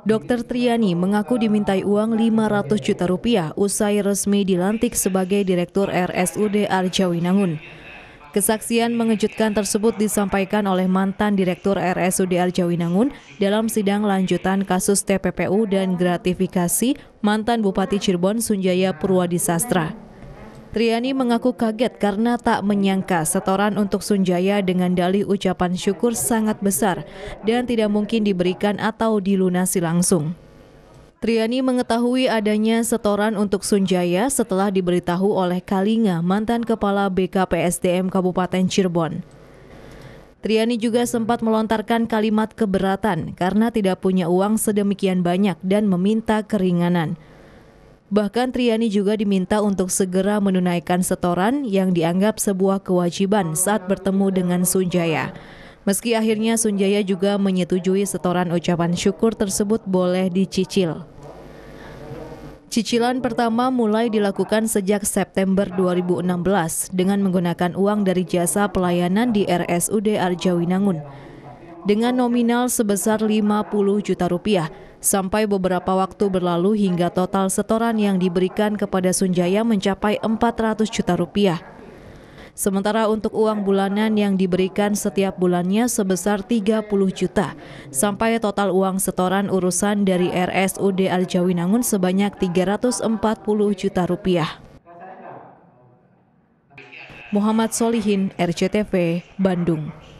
Dokter Triani mengaku dimintai uang 500 juta rupiah usai resmi dilantik sebagai Direktur RSUD Arjawinangun. Kesaksian mengejutkan tersebut disampaikan oleh mantan Direktur RSUD Arjawinangun dalam sidang lanjutan kasus TPPU dan gratifikasi mantan Bupati Cirebon Sunjaya Purwadisastra. Triani mengaku kaget karena tak menyangka setoran untuk Sunjaya dengan dalih ucapan syukur sangat besar dan tidak mungkin diberikan atau dilunasi langsung. Triani mengetahui adanya setoran untuk Sunjaya setelah diberitahu oleh Kalinga, mantan kepala BKPSDM Kabupaten Cirebon. Triani juga sempat melontarkan kalimat keberatan karena tidak punya uang sedemikian banyak dan meminta keringanan. Bahkan Triani juga diminta untuk segera menunaikan setoran yang dianggap sebuah kewajiban saat bertemu dengan Sunjaya. Meski akhirnya Sunjaya juga menyetujui setoran ucapan syukur tersebut boleh dicicil. Cicilan pertama mulai dilakukan sejak September 2016 dengan menggunakan uang dari jasa pelayanan di RSUD Arjawinangun dengan nominal sebesar 50 juta rupiah Sampai beberapa waktu berlalu hingga total setoran yang diberikan kepada Sunjaya mencapai 400 juta rupiah. Sementara untuk uang bulanan yang diberikan setiap bulannya sebesar 30 juta, sampai total uang setoran urusan dari RSUD Aljawinangun sebanyak 340 juta rupiah. Muhammad Solihin, RCTV, Bandung.